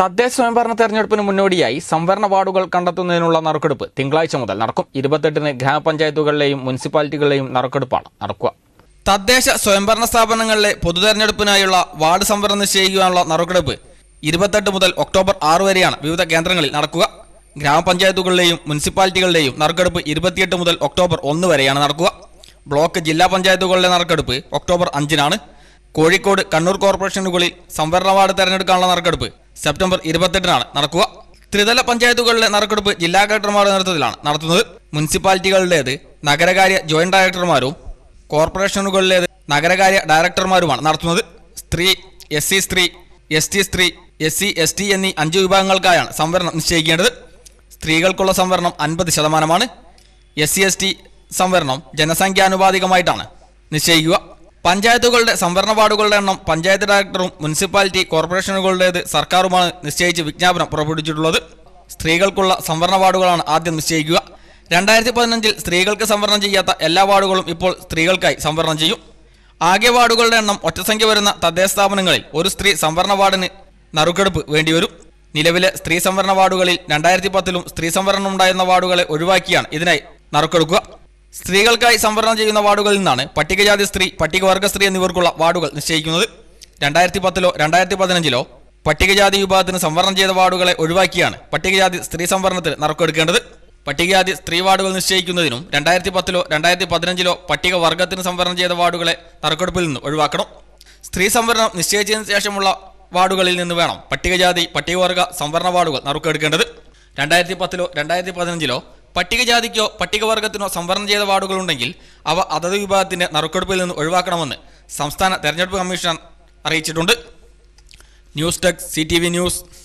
തദ്ദേശ സ്വയംഭരണ തെരഞ്ഞെടുപ്പിന് മുന്നോടിയായി സംവരണ വാർഡുകൾ കണ്ടെത്തുന്നതിനുള്ള നറുക്കെടുപ്പ് തിങ്കളാഴ്ച മുതൽ നടക്കും ഇരുപത്തെട്ടിന് ഗ്രാമപഞ്ചായത്തുകളിലെയും മുനിസിപ്പാലിറ്റികളിലെയും നറുക്കെടുപ്പാണ് നടക്കുക തദ്ദേശ സ്വയംഭരണ സ്ഥാപനങ്ങളിലെ പൊതുതെരഞ്ഞെടുപ്പിനായുള്ള വാർഡ് സംവരണം നിശ്ചയിക്കാനുള്ള നറുക്കെടുപ്പ് ഇരുപത്തെട്ട് മുതൽ ഒക്ടോബർ ആറ് വരെയാണ് വിവിധ കേന്ദ്രങ്ങളിൽ നടക്കുക ഗ്രാമപഞ്ചായത്തുകളിലെയും മുനിസിപ്പാലിറ്റികളിലെയും നറുക്കെടുപ്പ് ഇരുപത്തിയെട്ട് മുതൽ ഒക്ടോബർ ഒന്ന് വരെയാണ് നടക്കുക ബ്ലോക്ക് ജില്ലാ പഞ്ചായത്തുകളിലെ നറുക്കെടുപ്പ് ഒക്ടോബർ അഞ്ചിനാണ് കോഴിക്കോട് കണ്ണൂർ കോർപ്പറേഷനുകളിൽ സംവരണ വാർഡ് തെരഞ്ഞെടുക്കാനുള്ള നറുക്കെടുപ്പ് സെപ്റ്റംബർ ഇരുപത്തെട്ടിനാണ് നടക്കുക ത്രിതല പഞ്ചായത്തുകളിലെ നറുക്കെടുപ്പ് ജില്ലാ കളക്ടർമാരുടെ നേതൃത്വത്തിലാണ് നടത്തുന്നത് മുനിസിപ്പാലിറ്റികളിലേത് നഗരകാര്യ ജോയിന്റ് ഡയറക്ടർമാരും കോർപ്പറേഷനുകളിലേത് നഗരകാര്യ ഡയറക്ടർമാരുമാണ് നടത്തുന്നത് സ്ത്രീ എസ് സി സ്ത്രീ എസ് ടി സ്ത്രീ എസ് സി എസ് ടി എന്നീ അഞ്ച് വിഭാഗങ്ങൾക്കായാണ് സംവരണം നിശ്ചയിക്കേണ്ടത് സ്ത്രീകൾക്കുള്ള സംവരണം അൻപത് ശതമാനമാണ് എസ് സി എസ് ടി സംവരണം ജനസംഖ്യാനുപാതികമായിട്ടാണ് നിശ്ചയിക്കുക പഞ്ചായത്തുകളുടെ സംവരണ വാർഡുകളുടെ എണ്ണം പഞ്ചായത്ത് ഡയറക്ടറും മുനിസിപ്പാലിറ്റി കോർപ്പറേഷനുകളുടേത് സർക്കാരുമാണ് നിശ്ചയിച്ച് വിജ്ഞാപനം പുറപ്പെടുവിച്ചിട്ടുള്ളത് സ്ത്രീകൾക്കുള്ള സംവരണ വാർഡുകളാണ് ആദ്യം നിശ്ചയിക്കുക രണ്ടായിരത്തി പതിനഞ്ചിൽ സ്ത്രീകൾക്ക് സംവരണം ചെയ്യാത്ത എല്ലാ വാർഡുകളും ഇപ്പോൾ സ്ത്രീകൾക്കായി സംവരണം ചെയ്യും ആകെ വാർഡുകളുടെ എണ്ണം ഒറ്റസംഖ്യ വരുന്ന തദ്ദേശ സ്ഥാപനങ്ങളിൽ ഒരു സ്ത്രീ സംവരണ വാർഡിന് നറുക്കെടുപ്പ് വേണ്ടിവരും നിലവിലെ സ്ത്രീ സംവരണ വാർഡുകളിൽ രണ്ടായിരത്തി പത്തിലും സ്ത്രീ സംവരണം ഉണ്ടായിരുന്ന വാർഡുകളെ ഒഴിവാക്കിയാണ് ഇതിനായി നറുക്കെടുക്കുക സ്ത്രീകൾക്കായി സംവരണം ചെയ്യുന്ന വാർഡുകളിൽ നിന്നാണ് പട്ടികജാതി സ്ത്രീ പട്ടികവർഗ സ്ത്രീ എന്നിവർക്കുള്ള വാർഡുകൾ നിശ്ചയിക്കുന്നത് രണ്ടായിരത്തി പത്തിലോ രണ്ടായിരത്തി പതിനഞ്ചിലോ പട്ടികജാതി വിഭാഗത്തിന് സംവരണം ചെയ്ത വാർഡുകളെ ഒഴിവാക്കിയാണ് പട്ടികജാതി സ്ത്രീ സംവരണത്തിന് നറുക്കെടുക്കേണ്ടത് പട്ടികജാതി സ്ത്രീ വാർഡുകൾ നിശ്ചയിക്കുന്നതിനും രണ്ടായിരത്തി പത്തിലോ രണ്ടായിരത്തി പതിനഞ്ചിലോ പട്ടികവർഗത്തിന് സംവരണം ചെയ്ത വാർഡുകളെ നറുക്കെടുപ്പിൽ നിന്ന് ഒഴിവാക്കണം സ്ത്രീ സംവരണം നിശ്ചയിച്ചതിന് ശേഷമുള്ള വാർഡുകളിൽ നിന്ന് വേണം പട്ടികജാതി പട്ടികവർഗ സംവരണ വാർഡുകൾ നറുക്കെടുക്കേണ്ടത് രണ്ടായിരത്തി പത്തിലോ രണ്ടായിരത്തി പതിനഞ്ചിലോ പട്ടികജാതിക്കോ പട്ടികവർഗത്തിനോ സംവരണം ചെയ്ത വാർഡുകളുണ്ടെങ്കിൽ അവ അതത് വിഭാഗത്തിന്റെ നറുക്കെടുപ്പിൽ നിന്ന് ഒഴിവാക്കണമെന്ന് സംസ്ഥാന തെരഞ്ഞെടുപ്പ് കമ്മീഷൻ അറിയിച്ചിട്ടുണ്ട് news desk C T V news